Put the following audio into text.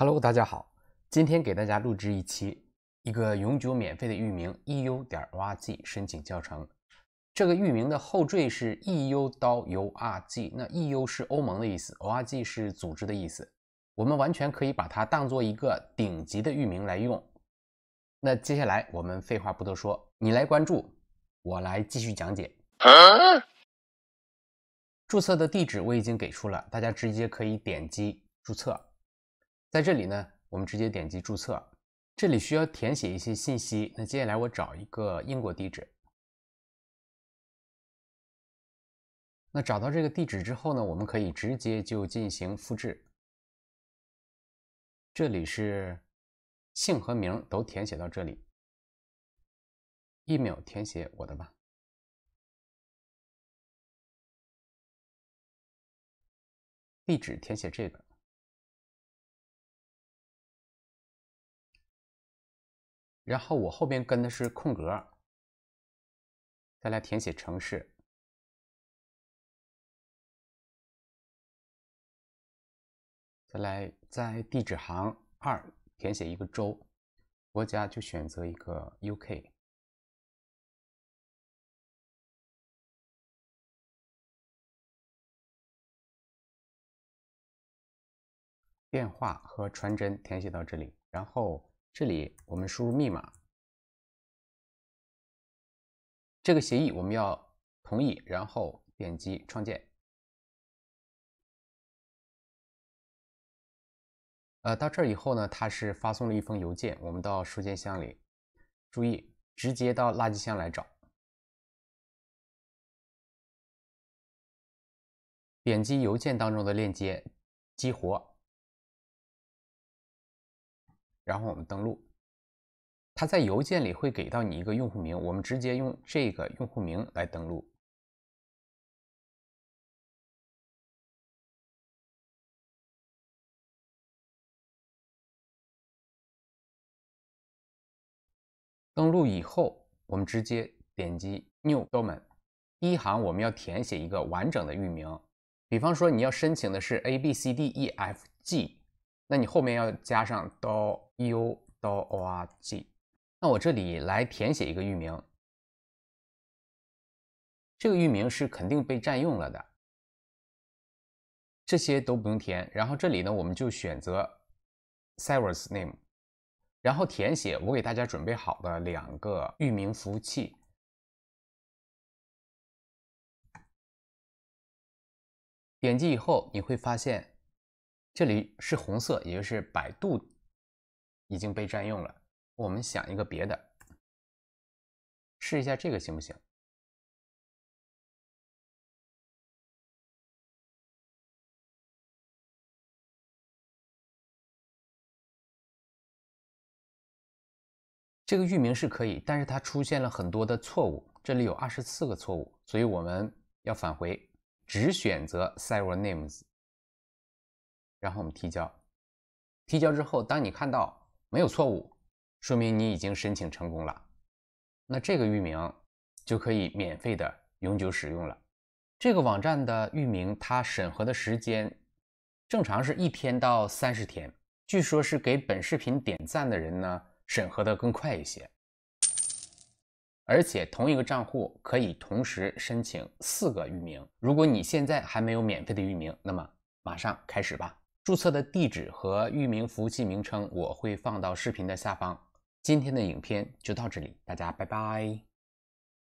Hello，大家好，今天给大家录制一期一个永久免费的域名 e u 点 org 申请教程。这个域名的后缀是 e u 刀 u r g，那 e u 是欧盟的意思，org 是组织的意思。我们完全可以把它当做一个顶级的域名来用。那接下来我们废话不多说，你来关注，我来继续讲解。注册的地址我已经给出了，大家直接可以点击注册。在这里呢，我们直接点击注册。这里需要填写一些信息。那接下来我找一个英国地址。那找到这个地址之后呢，我们可以直接就进行复制。这里是姓和名都填写到这里，一秒填写我的吧。地址填写这个。然后我后边跟的是空格，再来填写城市，再来在地址行二填写一个州，国家就选择一个 U.K。电话和传真填写到这里，然后。这里我们输入密码，这个协议我们要同意，然后点击创建。呃，到这儿以后呢，它是发送了一封邮件，我们到收件箱里，注意直接到垃圾箱来找，点击邮件当中的链接激活。然后我们登录，它在邮件里会给到你一个用户名，我们直接用这个用户名来登录。登录以后，我们直接点击 New Domain，一行我们要填写一个完整的域名，比方说你要申请的是 a b c d e f g。那你后面要加上 d o .org，那我这里来填写一个域名，这个域名是肯定被占用了的，这些都不用填。然后这里呢，我们就选择 server's name，然后填写我给大家准备好的两个域名服务器。点击以后，你会发现。这里是红色，也就是百度已经被占用了。我们想一个别的，试一下这个行不行？这个域名是可以，但是它出现了很多的错误，这里有二十四个错误，所以我们要返回，只选择 c o r names。然后我们提交，提交之后，当你看到没有错误，说明你已经申请成功了。那这个域名就可以免费的永久使用了。这个网站的域名它审核的时间正常是一天到三十天，据说是给本视频点赞的人呢审核的更快一些。而且同一个账户可以同时申请四个域名。如果你现在还没有免费的域名，那么马上开始吧。注册的地址和域名服务器名称我会放到视频的下方。今天的影片就到这里，大家拜拜。